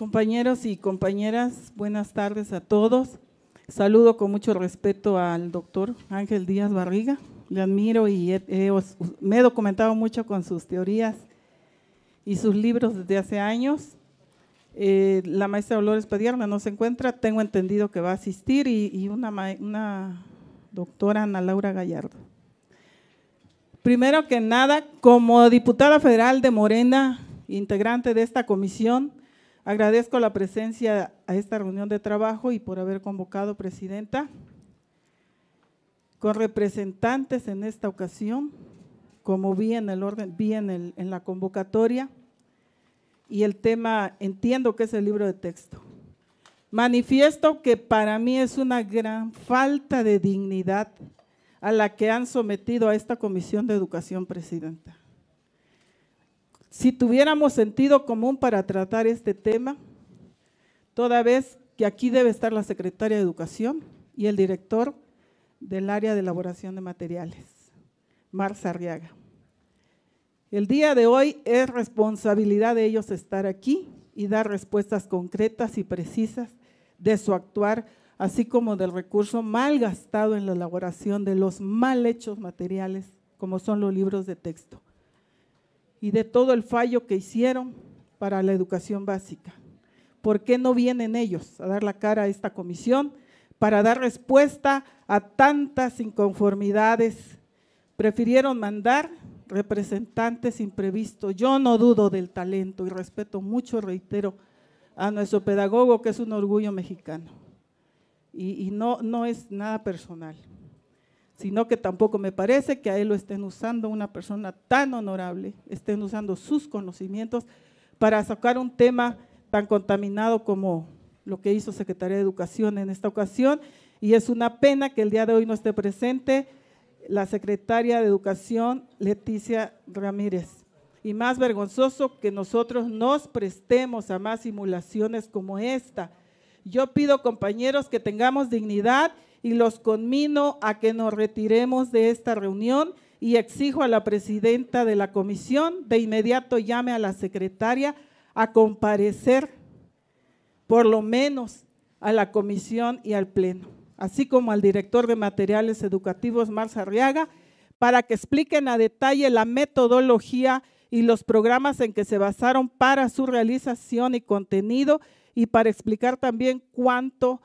Compañeros y compañeras, buenas tardes a todos. Saludo con mucho respeto al doctor Ángel Díaz Barriga. Le admiro y me he documentado mucho con sus teorías y sus libros desde hace años. Eh, la maestra Dolores Padierna no se encuentra, tengo entendido que va a asistir y, una, una doctora Ana Laura Gallardo. Primero que nada, como diputada federal de Morena, integrante de esta comisión, Agradezco la presencia a esta reunión de trabajo y por haber convocado, Presidenta, con representantes en esta ocasión, como vi en el orden, vi en, la convocatoria, y el tema entiendo que es el libro de texto. Manifiesto que para mí es una gran falta de dignidad a la que han sometido a esta Comisión de Educación, Presidenta. Si tuviéramos sentido común para tratar este tema, toda vez que aquí debe estar la secretaria de Educación y el director del área de elaboración de materiales, Marza Arriaga. El día de hoy es responsabilidad de ellos estar aquí y dar respuestas concretas y precisas de su actuar, así como del recurso mal gastado en la elaboración de los mal hechos materiales, como son los libros de texto y de todo el fallo que hicieron para la educación básica. ¿Por qué no vienen ellos a dar la cara a esta comisión para dar respuesta a tantas inconformidades? Prefirieron mandar representantes imprevistos. Yo no dudo del talento y respeto mucho, reitero, a nuestro pedagogo, que es un orgullo mexicano. Y, no, no es nada personal sino que tampoco me parece que a él lo estén usando una persona tan honorable, estén usando sus conocimientos para sacar un tema tan contaminado como lo que hizo Secretaría de Educación en esta ocasión. Y es una pena que el día de hoy no esté presente la secretaria de Educación, Leticia Ramírez. Y más vergonzoso que nosotros nos prestemos a más simulaciones como esta. Yo pido, compañeros, que tengamos dignidad y los conmino a que nos retiremos de esta reunión y exijo a la presidenta de la comisión de inmediato llame a la secretaria a comparecer por lo menos a la comisión y al pleno, así como al director de materiales educativos, Marza Arriaga, para que expliquen a detalle la metodología y los programas en que se basaron para su realización y contenido y para explicar también cuánto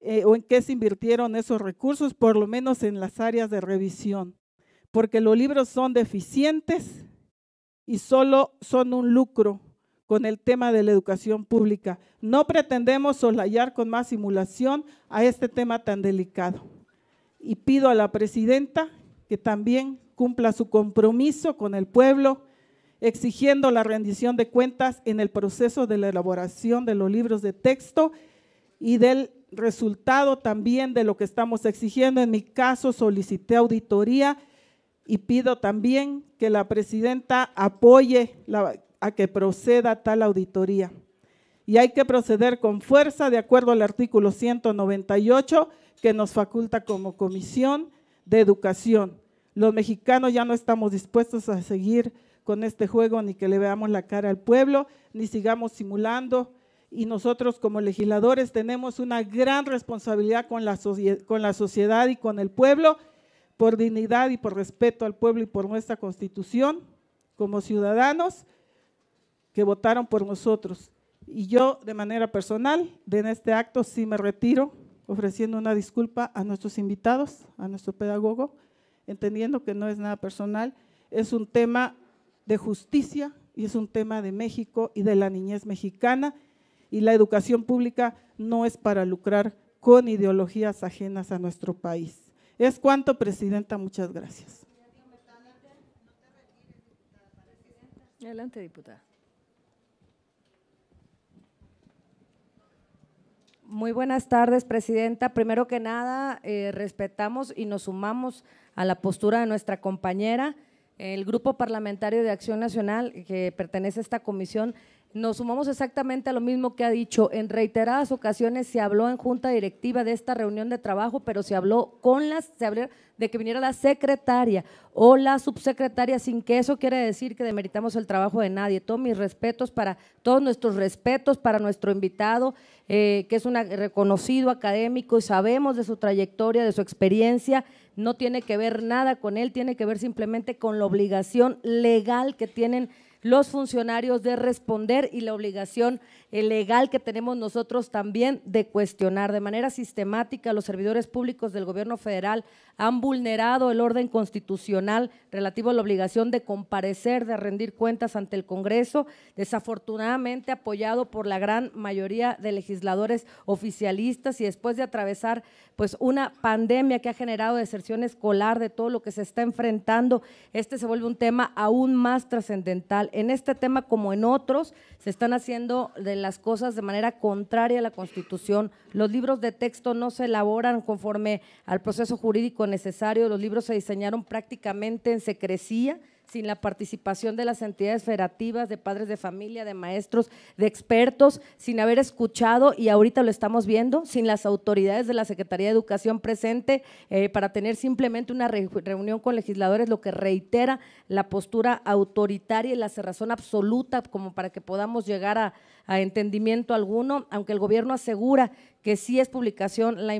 eh, o en qué se invirtieron esos recursos, por lo menos en las áreas de revisión, porque los libros son deficientes y solo son un lucro con el tema de la educación pública. No pretendemos soslayar con más simulación a este tema tan delicado. Y pido a la presidenta que también cumpla su compromiso con el pueblo, exigiendo la rendición de cuentas en el proceso de la elaboración de los libros de texto y del resultado también de lo que estamos exigiendo. En mi caso solicité auditoría y pido también que la presidenta apoye a que proceda tal auditoría. Y hay que proceder con fuerza de acuerdo al artículo 198 que nos faculta como comisión de educación. Los mexicanos ya no estamos dispuestos a seguir con este juego ni que le veamos la cara al pueblo, ni sigamos simulando y nosotros como legisladores tenemos una gran responsabilidad con la, con la sociedad y con el pueblo por dignidad y por respeto al pueblo y por nuestra constitución como ciudadanos que votaron por nosotros. Y yo de manera personal, en este acto sí me retiro ofreciendo una disculpa a nuestros invitados, a nuestro pedagogo, entendiendo que no es nada personal, es un tema de justicia y es un tema de México y de la niñez mexicana y la educación pública no es para lucrar con ideologías ajenas a nuestro país. Es cuanto, Presidenta, muchas gracias. Adelante, diputada. Muy buenas tardes, Presidenta. Primero que nada, eh, respetamos y nos sumamos a la postura de nuestra compañera. El Grupo Parlamentario de Acción Nacional, que pertenece a esta comisión, nos sumamos exactamente a lo mismo que ha dicho. En reiteradas ocasiones se habló en junta directiva de esta reunión de trabajo, pero se habló con las, se de que viniera la secretaria o la subsecretaria, sin que eso quiera decir que demeritamos el trabajo de nadie. Todos mis respetos para, todos nuestros respetos para nuestro invitado, eh, que es un reconocido académico y sabemos de su trayectoria, de su experiencia. No tiene que ver nada con él, tiene que ver simplemente con la obligación legal que tienen los funcionarios de responder y la obligación eh, legal que tenemos nosotros también de cuestionar. De manera sistemática, los servidores públicos del gobierno federal han vulnerado el orden constitucional relativo a la obligación de comparecer, de rendir cuentas ante el Congreso, desafortunadamente apoyado por la gran mayoría de legisladores oficialistas y después de atravesar pues una pandemia que ha generado deserción escolar de todo lo que se está enfrentando, este se vuelve un tema aún más trascendental en este tema como en otros, se están haciendo de las cosas de manera contraria a la Constitución. Los libros de texto no se elaboran conforme al proceso jurídico necesario, los libros se diseñaron prácticamente en secrecía sin la participación de las entidades federativas, de padres de familia, de maestros, de expertos, sin haber escuchado, y ahorita lo estamos viendo, sin las autoridades de la Secretaría de Educación presente eh, para tener simplemente una reunión con legisladores, lo que reitera la postura autoritaria y la cerrazón absoluta como para que podamos llegar a, a entendimiento alguno, aunque el gobierno asegura que sí es publicación, la,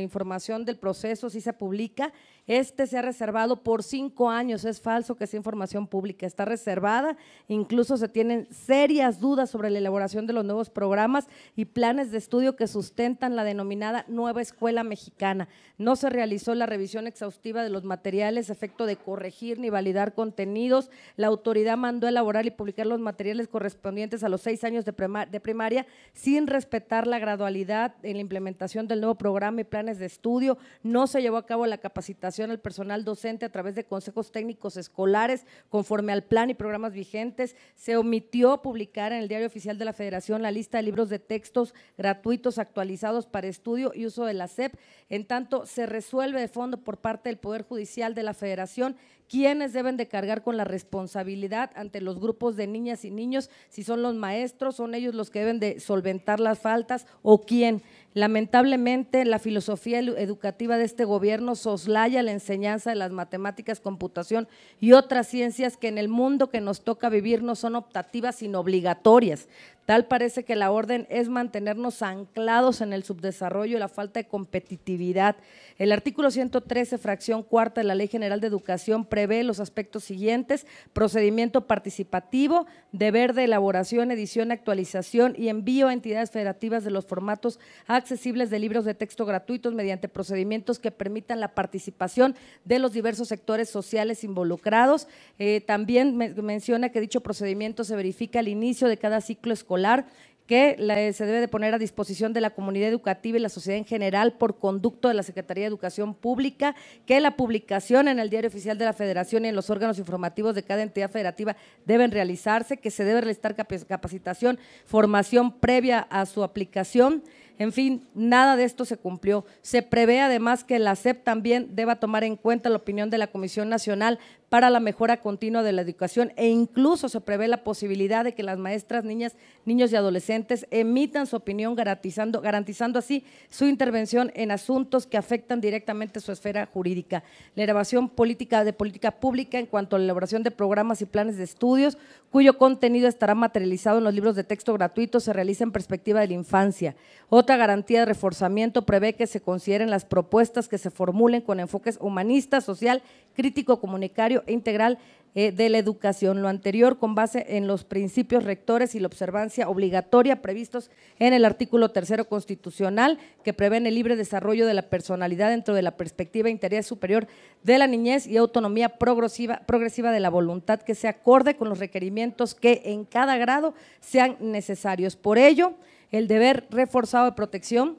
información del proceso sí se publica, este se ha reservado por cinco años, es falso que sea información pública, está reservada, incluso se tienen serias dudas sobre la elaboración de los nuevos programas y planes de estudio que sustentan la denominada nueva escuela mexicana. No se realizó la revisión exhaustiva de los materiales, efecto de corregir ni validar contenidos. La autoridad mandó elaborar y publicar los materiales correspondientes a los seis años de prevención de primaria sin respetar la gradualidad en la implementación del nuevo programa y planes de estudio. No se llevó a cabo la capacitación al personal docente a través de consejos técnicos escolares conforme al plan y programas vigentes. Se omitió publicar en el Diario Oficial de la Federación la lista de libros de textos gratuitos actualizados para estudio y uso de la SEP. En tanto, se resuelve de fondo por parte del Poder Judicial de la Federación quiénes deben de cargar con la responsabilidad ante los grupos de niñas y niños, si son los maestros, son ellos los que deben de solventar las faltas o quién. Lamentablemente, la filosofía educativa de este gobierno soslaya la enseñanza de las matemáticas, computación y otras ciencias que en el mundo que nos toca vivir no son optativas sino obligatorias. Tal parece que la orden es mantenernos anclados en el subdesarrollo y la falta de competitividad. El artículo 113, fracción cuarta de la Ley General de Educación prevé los aspectos siguientes, procedimiento participativo, deber de elaboración, edición, actualización y envío a entidades federativas de los formatos a accesibles de libros de texto gratuitos mediante procedimientos que permitan la participación de los diversos sectores sociales involucrados. Eh, también menciona que dicho procedimiento se verifica al inicio de cada ciclo escolar que eh, se debe de poner a disposición de la comunidad educativa y la sociedad en general por conducto de la Secretaría de Educación Pública, que la publicación en el Diario Oficial de la Federación y en los órganos informativos de cada entidad federativa deben realizarse, que se debe realizar capacitación, formación previa a su aplicación en fin, nada de esto se cumplió. Se prevé además que la CEP también deba tomar en cuenta la opinión de la Comisión Nacional para la mejora continua de la educación e incluso se prevé la posibilidad de que las maestras, niñas, niños y adolescentes emitan su opinión garantizando, garantizando así su intervención en asuntos que afectan directamente su esfera jurídica. La elevación política de política pública en cuanto a la elaboración de programas y planes de estudios cuyo contenido estará materializado en los libros de texto gratuitos, se realiza en perspectiva de la infancia. Otra garantía de reforzamiento prevé que se consideren las propuestas que se formulen con enfoques humanistas, social, crítico comunicario integral eh, de la educación. Lo anterior con base en los principios rectores y la observancia obligatoria previstos en el artículo tercero constitucional que prevén el libre desarrollo de la personalidad dentro de la perspectiva de interés superior de la niñez y autonomía progresiva, progresiva de la voluntad que se acorde con los requerimientos que en cada grado sean necesarios. Por ello, el deber reforzado de protección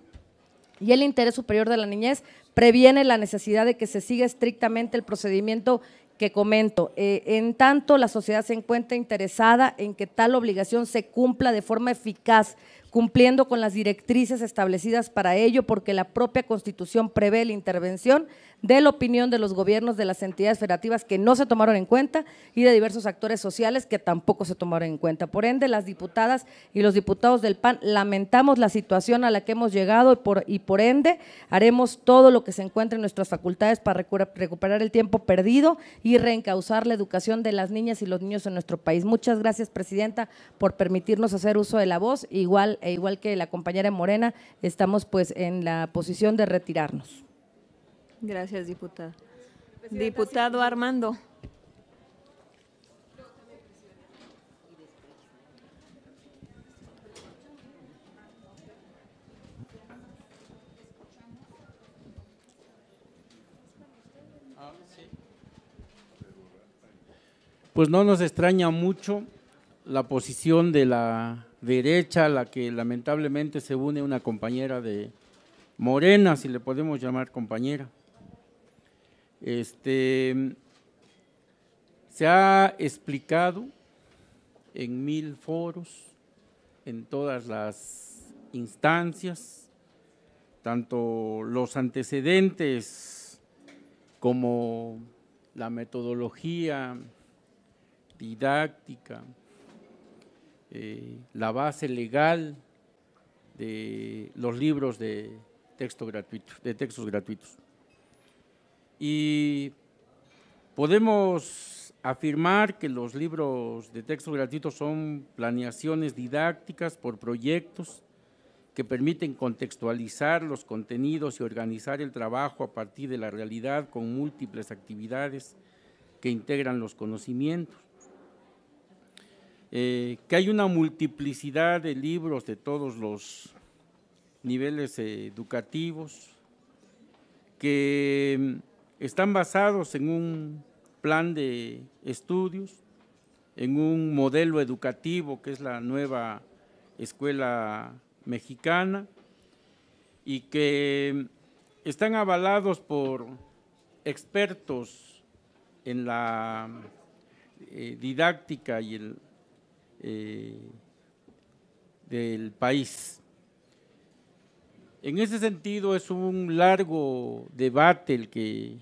y el interés superior de la niñez previene la necesidad de que se siga estrictamente el procedimiento que comento. Eh, en tanto, la sociedad se encuentra interesada en que tal obligación se cumpla de forma eficaz, cumpliendo con las directrices establecidas para ello, porque la propia Constitución prevé la intervención de la opinión de los gobiernos de las entidades federativas que no se tomaron en cuenta y de diversos actores sociales que tampoco se tomaron en cuenta. Por ende, las diputadas y los diputados del PAN lamentamos la situación a la que hemos llegado y por, y por ende haremos todo lo que se encuentre en nuestras facultades para recuperar el tiempo perdido y reencauzar la educación de las niñas y los niños en nuestro país. Muchas gracias, Presidenta, por permitirnos hacer uso de la voz. Igual, e igual que la compañera Morena, estamos pues en la posición de retirarnos. Gracias, diputada. Diputado Armando. Pues no nos extraña mucho la posición de la derecha, a la que lamentablemente se une una compañera de Morena, si le podemos llamar compañera. Este, se ha explicado en mil foros, en todas las instancias, tanto los antecedentes como la metodología didáctica, eh, la base legal de los libros de texto de textos gratuitos. Y podemos afirmar que los libros de texto gratuito son planeaciones didácticas por proyectos que permiten contextualizar los contenidos y organizar el trabajo a partir de la realidad con múltiples actividades que integran los conocimientos. Eh, que hay una multiplicidad de libros de todos los niveles eh, educativos, que mm, están basados en un plan de estudios, en un modelo educativo que es la nueva escuela mexicana y que están avalados por expertos en la eh, didáctica y el eh, del país. En ese sentido es un largo debate el que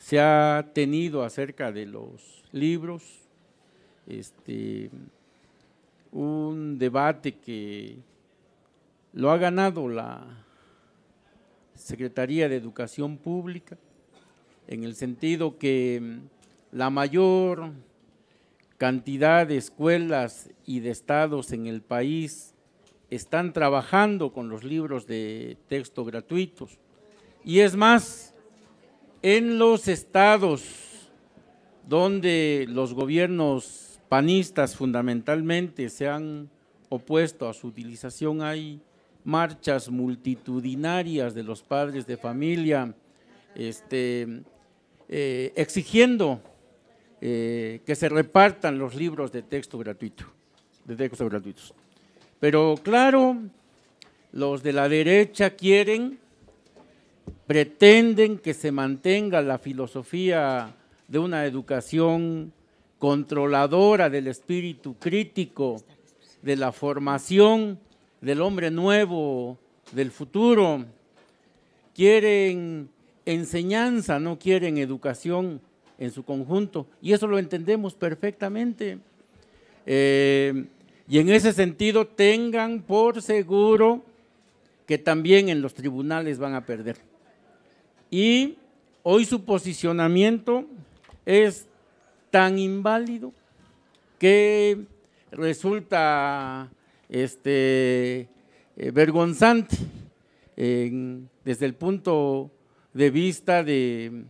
se ha tenido acerca de los libros, este, un debate que lo ha ganado la Secretaría de Educación Pública, en el sentido que mm, la mayor cantidad de escuelas y de estados en el país están trabajando con los libros de texto gratuitos. Y es más, en los estados donde los gobiernos panistas fundamentalmente se han opuesto a su utilización hay marchas multitudinarias de los padres de familia este, eh, exigiendo eh, que se repartan los libros de texto gratuito, de textos gratuitos. Pero claro, los de la derecha quieren pretenden que se mantenga la filosofía de una educación controladora del espíritu crítico, de la formación del hombre nuevo, del futuro. Quieren enseñanza, no quieren educación en su conjunto. Y eso lo entendemos perfectamente. Eh, y en ese sentido, tengan por seguro que también en los tribunales van a perder. Y hoy su posicionamiento es tan inválido que resulta este, eh, vergonzante desde el punto de vista de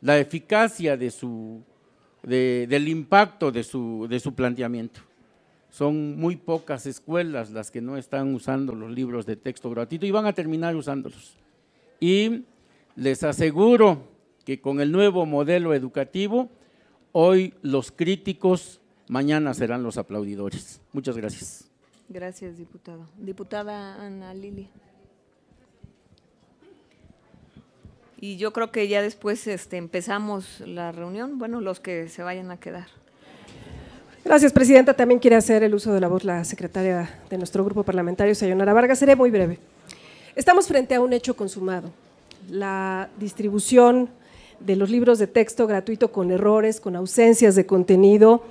la eficacia de su, del impacto de su, de su planteamiento. Son muy pocas escuelas las que no están usando los libros de texto gratuito y van a terminar usándolos. Y les aseguro que con el nuevo modelo educativo, hoy los críticos, mañana serán los aplaudidores. Muchas gracias. Gracias, diputado. Diputada Ana Lili. Y yo creo que ya después este, empezamos la reunión, bueno, los que se vayan a quedar. Gracias, Presidenta. También quiere hacer el uso de la voz la secretaria de nuestro grupo parlamentario, Sayonara Vargas. Seré muy breve. Estamos frente a un hecho consumado la distribución de los libros de texto gratuito con errores, con ausencias de contenido,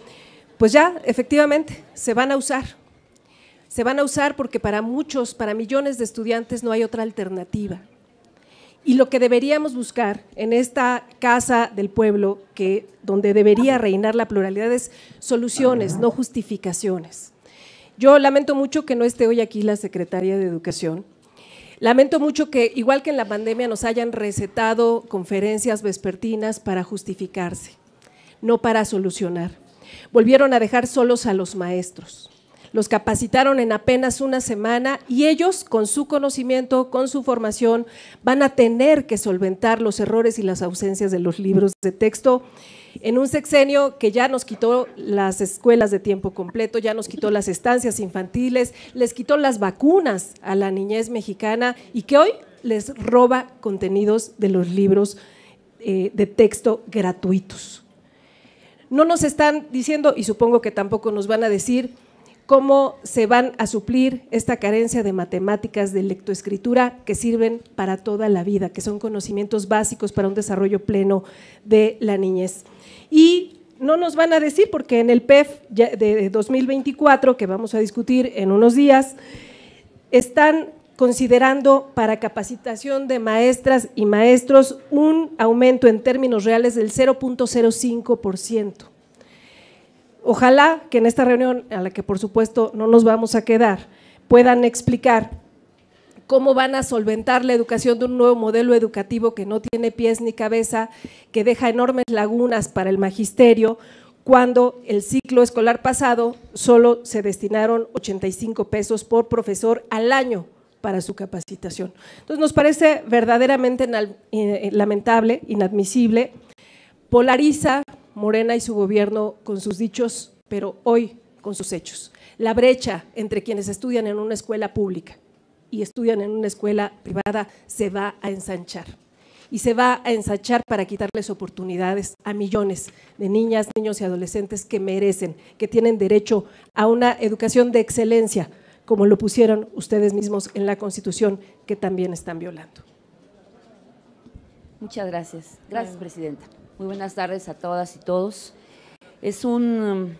pues ya efectivamente se van a usar. Se van a usar porque para muchos, para millones de estudiantes no hay otra alternativa. Y lo que deberíamos buscar en esta casa del pueblo, que donde debería reinar la pluralidad, es soluciones, no justificaciones. Yo lamento mucho que no esté hoy aquí la Secretaría de Educación, Lamento mucho que, igual que en la pandemia, nos hayan recetado conferencias vespertinas para justificarse, no para solucionar. Volvieron a dejar solos a los maestros los capacitaron en apenas una semana y ellos con su conocimiento, con su formación, van a tener que solventar los errores y las ausencias de los libros de texto en un sexenio que ya nos quitó las escuelas de tiempo completo, ya nos quitó las estancias infantiles, les quitó las vacunas a la niñez mexicana y que hoy les roba contenidos de los libros eh, de texto gratuitos. No nos están diciendo, y supongo que tampoco nos van a decir, cómo se van a suplir esta carencia de matemáticas, de lectoescritura, que sirven para toda la vida, que son conocimientos básicos para un desarrollo pleno de la niñez. Y no nos van a decir, porque en el PEF de 2024, que vamos a discutir en unos días, están considerando para capacitación de maestras y maestros un aumento en términos reales del 0.05%. Ojalá que en esta reunión, a la que por supuesto no nos vamos a quedar, puedan explicar cómo van a solventar la educación de un nuevo modelo educativo que no tiene pies ni cabeza, que deja enormes lagunas para el magisterio, cuando el ciclo escolar pasado solo se destinaron 85 pesos por profesor al año para su capacitación. Entonces nos parece verdaderamente eh, lamentable, inadmisible, polariza Morena y su gobierno con sus dichos, pero hoy con sus hechos. La brecha entre quienes estudian en una escuela pública y estudian en una escuela privada se va a ensanchar. Y se va a ensanchar para quitarles oportunidades a millones de niñas, niños y adolescentes que merecen, que tienen derecho a una educación de excelencia, como lo pusieron ustedes mismos en la Constitución, que también están violando. Muchas gracias. Gracias, Presidenta. Muy buenas tardes a todas y todos. Es un,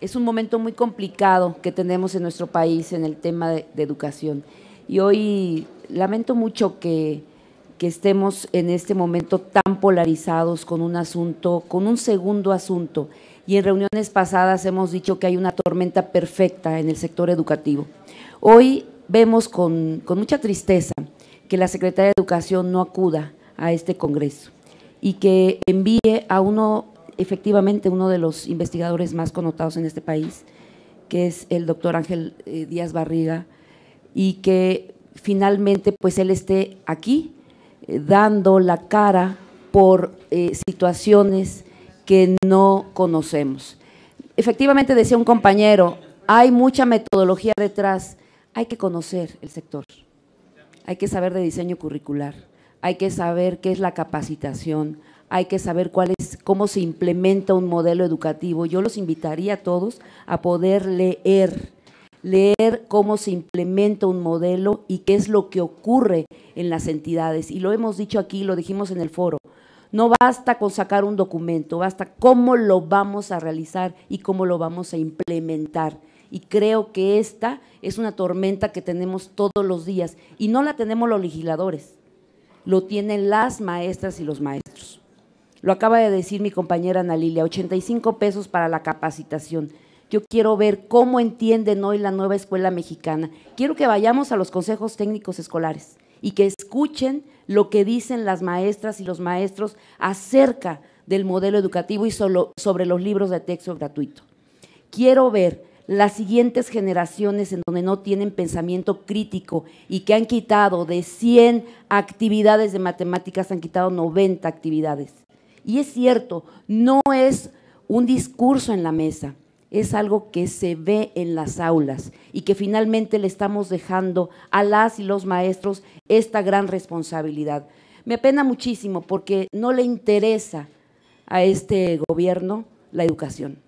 es un momento muy complicado que tenemos en nuestro país en el tema de, educación. Y hoy lamento mucho que, que estemos en este momento tan polarizados con un asunto, con un segundo asunto. Y en reuniones pasadas hemos dicho que hay una tormenta perfecta en el sector educativo. Hoy vemos con, con mucha tristeza que la Secretaría de Educación no acuda a este Congreso y que envíe a uno, efectivamente, uno de los investigadores más connotados en este país, que es el doctor Ángel eh, Díaz Barriga, y que finalmente pues él esté aquí eh, dando la cara por eh, situaciones que no conocemos. Efectivamente, decía un compañero, hay mucha metodología detrás, hay que conocer el sector, hay que saber de diseño curricular hay que saber qué es la capacitación, hay que saber cuál es, cómo se implementa un modelo educativo. Yo los invitaría a todos a poder leer, leer cómo se implementa un modelo y qué es lo que ocurre en las entidades. Y lo hemos dicho aquí, lo dijimos en el foro. No basta con sacar un documento, basta cómo lo vamos a realizar y cómo lo vamos a implementar. Y creo que esta es una tormenta que tenemos todos los días y no la tenemos los legisladores lo tienen las maestras y los maestros. Lo acaba de decir mi compañera Ana 85 pesos para la capacitación. Yo quiero ver cómo entienden hoy la nueva escuela mexicana. Quiero que vayamos a los consejos técnicos escolares y que escuchen lo que dicen las maestras y los maestros acerca del modelo educativo y sobre los libros de texto gratuito. Quiero ver las siguientes generaciones en donde no tienen pensamiento crítico y que han quitado de 100 actividades de matemáticas, han quitado 90 actividades. Y es cierto, no es un discurso en la mesa, es algo que se ve en las aulas y que finalmente le estamos dejando a las y los maestros esta gran responsabilidad. Me apena muchísimo porque no le interesa a este gobierno la educación.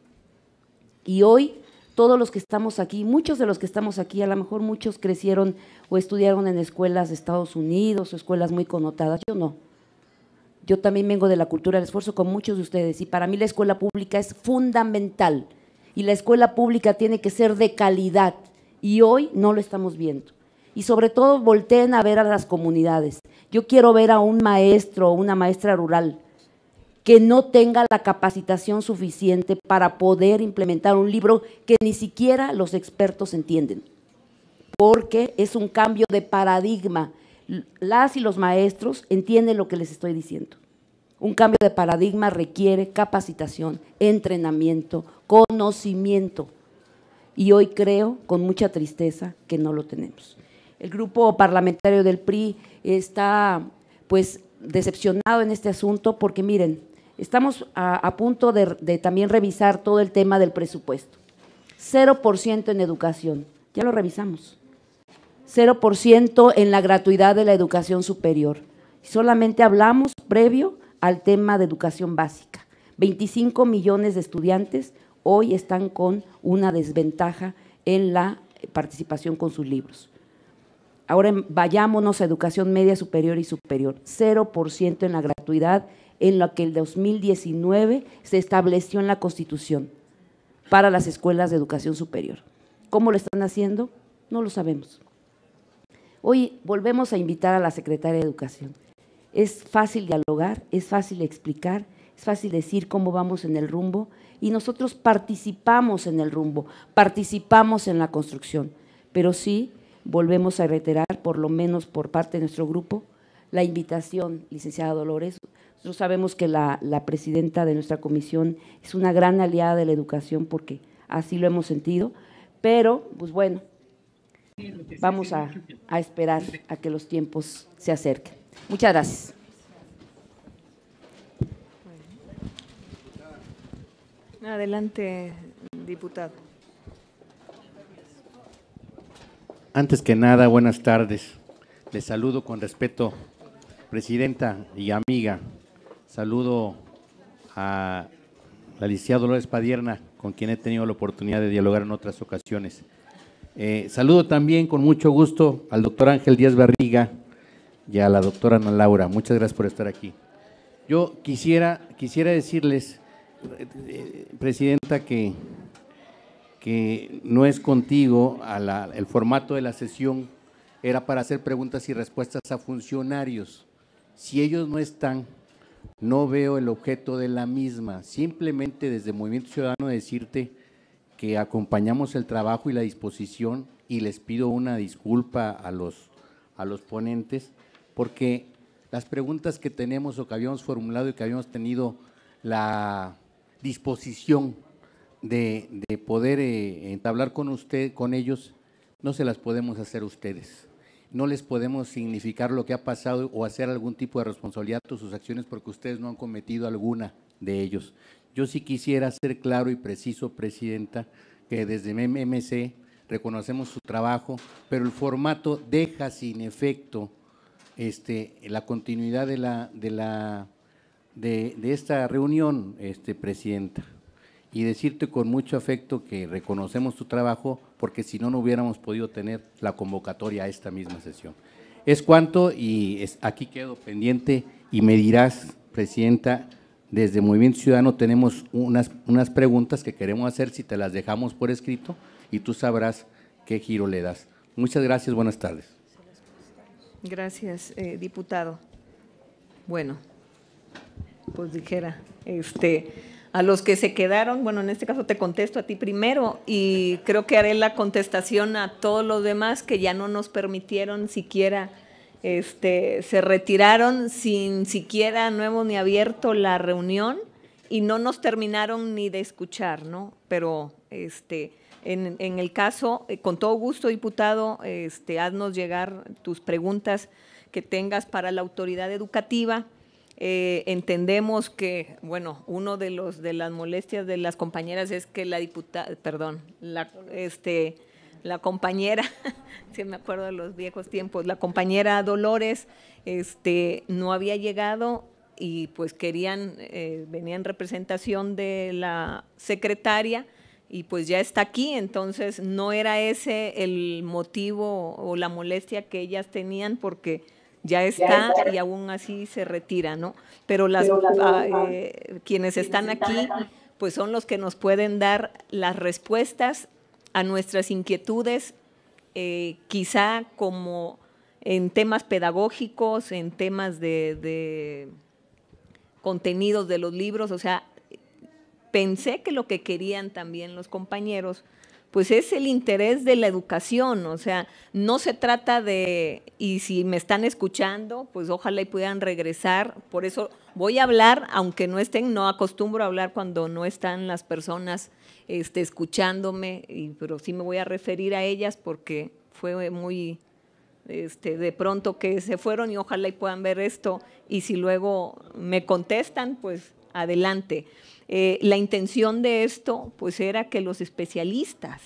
Y hoy todos los que estamos aquí, muchos de los que estamos aquí, a lo mejor muchos crecieron o estudiaron en escuelas de Estados Unidos o escuelas muy connotadas, yo no. Yo también vengo de la cultura del esfuerzo con muchos de ustedes y para mí la escuela pública es fundamental y la escuela pública tiene que ser de calidad y hoy no lo estamos viendo. Y sobre todo volteen a ver a las comunidades. Yo quiero ver a un maestro o una maestra rural que no tenga la capacitación suficiente para poder implementar un libro que ni siquiera los expertos entienden, porque es un cambio de paradigma. Las y los maestros entienden lo que les estoy diciendo. Un cambio de paradigma requiere capacitación, entrenamiento, conocimiento. Y hoy creo, con mucha tristeza, que no lo tenemos. El grupo parlamentario del PRI está pues decepcionado en este asunto porque miren, Estamos a, punto de, de, también revisar todo el tema del presupuesto. 0% en educación, ya lo revisamos. 0% en la gratuidad de la educación superior. Solamente hablamos previo al tema de educación básica. 25 millones de estudiantes hoy están con una desventaja en la participación con sus libros. Ahora vayámonos a educación media superior y superior. 0% en la gratuidad en la que el 2019 se estableció en la Constitución para las escuelas de educación superior. ¿Cómo lo están haciendo? No lo sabemos. Hoy volvemos a invitar a la secretaria de Educación. Es fácil dialogar, es fácil explicar, es fácil decir cómo vamos en el rumbo y nosotros participamos en el rumbo, participamos en la construcción, pero sí volvemos a reiterar, por lo menos por parte de nuestro grupo, la invitación, licenciada Dolores, nosotros sabemos que la, presidenta de nuestra comisión es una gran aliada de la educación porque así lo hemos sentido, pero pues bueno, vamos a, a esperar a que los tiempos se acerquen. Muchas gracias. Adelante, diputado. Antes que nada, buenas tardes. Les saludo con respeto, presidenta y amiga Saludo a la licenciada Dolores Padierna, con quien he tenido la oportunidad de dialogar en otras ocasiones. Eh, saludo también con mucho gusto al doctor Ángel Díaz Barriga y a la doctora Ana Laura. Muchas gracias por estar aquí. Yo quisiera, quisiera decirles, eh, Presidenta, que, que no es contigo el formato de la sesión, era para hacer preguntas y respuestas a funcionarios. Si ellos no están, no veo el objeto de la misma. Simplemente desde Movimiento Ciudadano decirte que acompañamos el trabajo y la disposición y les pido una disculpa a los, ponentes porque las preguntas que tenemos o que habíamos formulado y que habíamos tenido la disposición de, de poder eh, entablar con usted, con ellos, no se las podemos hacer ustedes no les podemos significar lo que ha pasado o hacer algún tipo de responsabilidad por sus acciones porque ustedes no han cometido alguna de ellos. Yo sí quisiera ser claro y preciso, Presidenta, que desde MMC reconocemos su trabajo, pero el formato deja sin efecto este, la continuidad de, la, de, la, de, de esta reunión, este, Presidenta y decirte con mucho afecto que reconocemos tu trabajo porque si no, no hubiéramos podido tener la convocatoria a esta misma sesión. Es cuanto y aquí quedo pendiente y me dirás, Presidenta, desde Movimiento Ciudadano tenemos unas, unas preguntas que queremos hacer, si te las dejamos por escrito y tú sabrás qué giro le das. Muchas gracias, buenas tardes. Gracias, eh, diputado. Bueno, pues dijera, este a los que se quedaron, bueno, en este caso te contesto a ti primero y creo que haré la contestación a todos los demás que ya no nos permitieron siquiera, este, se retiraron sin siquiera, no hemos ni abierto la reunión y no nos terminaron ni de escuchar, ¿no? Pero, este, en, el caso, eh, con todo gusto, diputado, este, haznos llegar tus preguntas que tengas para la autoridad educativa. Eh, entendemos que, bueno, uno de los de las molestias de las compañeras es que la diputada, perdón, la, este, la compañera, si me acuerdo de los viejos tiempos, la compañera Dolores, este, no había llegado y pues querían, eh, venían en representación de la secretaria y pues ya está aquí, entonces no era ese el motivo o la molestia que ellas tenían porque ya está, y aún así se retira, ¿no? Pero ah, eh, quienes están aquí, pues son los que nos pueden dar las respuestas a nuestras inquietudes, eh, quizá como en temas pedagógicos, en temas de contenidos de los libros, o sea, pensé que lo que querían también los compañeros pues es el interés de la educación, o sea, no se trata de, y si me están escuchando, pues ojalá y puedan regresar, por eso voy a hablar, aunque no estén, no acostumbro a hablar cuando no están las personas este, escuchándome, y, pero sí me voy a referir a ellas porque fue muy este, de pronto que se fueron y ojalá y puedan ver esto, y si luego me contestan, pues adelante. Eh, la intención de esto pues era que los especialistas,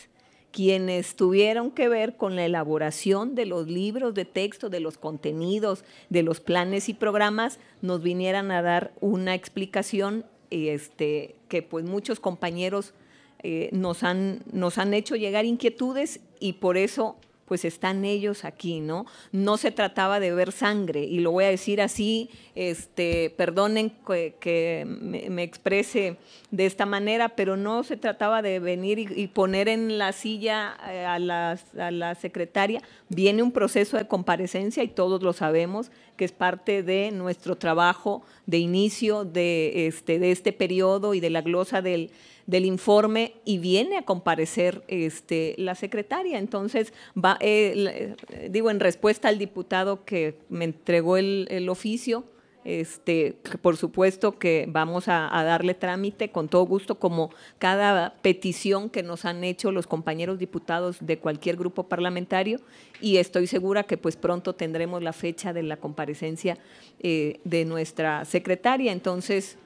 quienes tuvieron que ver con la elaboración de los libros de texto, de los contenidos, de los planes y programas, nos vinieran a dar una explicación este, que pues muchos compañeros eh, nos, han, nos han hecho llegar inquietudes y por eso pues están ellos aquí, ¿no? No se trataba de ver sangre, y lo voy a decir así, este, perdonen que, me, exprese de esta manera, pero no se trataba de venir y, poner en la silla eh, a, la, secretaria. Viene un proceso de comparecencia y todos lo sabemos, que es parte de nuestro trabajo de inicio de este, de este periodo y de la glosa del del informe y viene a comparecer este, la secretaria. Entonces, va, eh, digo, en respuesta al diputado que me entregó el, oficio, este, por supuesto que vamos a, darle trámite con todo gusto, como cada petición que nos han hecho los compañeros diputados de cualquier grupo parlamentario, y estoy segura que pues pronto tendremos la fecha de la comparecencia eh, de nuestra secretaria. Entonces,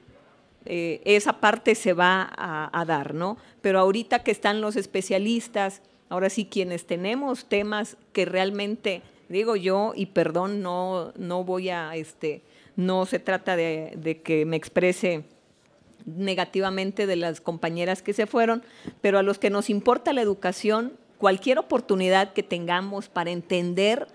eh, esa parte se va a, dar, ¿no? Pero ahorita que están los especialistas, ahora sí quienes tenemos temas que realmente, digo yo, y perdón, no, voy a, este, no se trata de que me exprese negativamente de las compañeras que se fueron, pero a los que nos importa la educación, cualquier oportunidad que tengamos para entender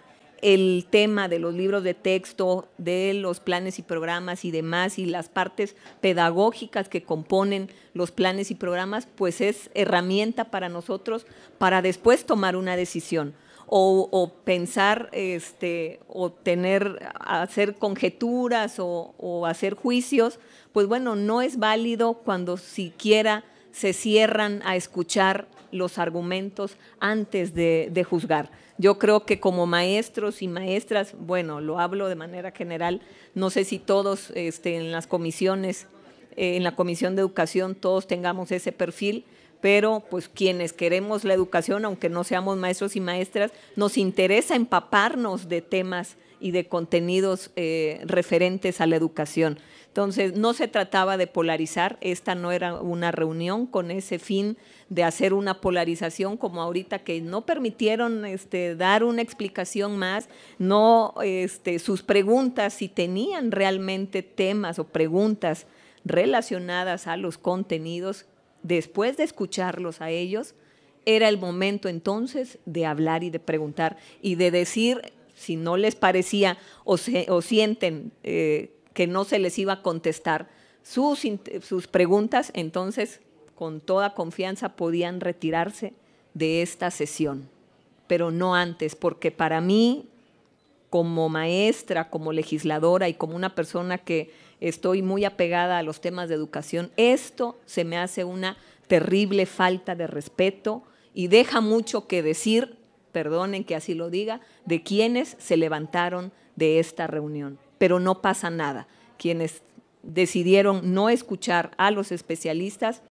el tema de los libros de texto, de los planes y programas y demás, y las partes pedagógicas que componen los planes y programas, pues es herramienta para nosotros para después tomar una decisión. O, pensar este, o tener, hacer conjeturas o, hacer juicios, pues bueno, no es válido cuando siquiera se cierran a escuchar los argumentos antes de, juzgar. Yo creo que como maestros y maestras, bueno, lo hablo de manera general, no sé si todos este, en las comisiones, eh, en la comisión de educación, todos tengamos ese perfil, pero pues quienes queremos la educación, aunque no seamos maestros y maestras, nos interesa empaparnos de temas y de contenidos eh, referentes a la educación. Entonces, no se trataba de polarizar, esta no era una reunión con ese fin de hacer una polarización como ahorita que no permitieron este, dar una explicación más, no este, sus preguntas, si tenían realmente temas o preguntas relacionadas a los contenidos, después de escucharlos a ellos, era el momento entonces de hablar y de preguntar y de decir si no les parecía o, o sienten eh, que no se les iba a contestar sus, sus preguntas, entonces con toda confianza podían retirarse de esta sesión, pero no antes, porque para mí, como maestra, como legisladora y como una persona que estoy muy apegada a los temas de educación, esto se me hace una terrible falta de respeto y deja mucho que decir perdonen que así lo diga, de quienes se levantaron de esta reunión. Pero no pasa nada. Quienes decidieron no escuchar a los especialistas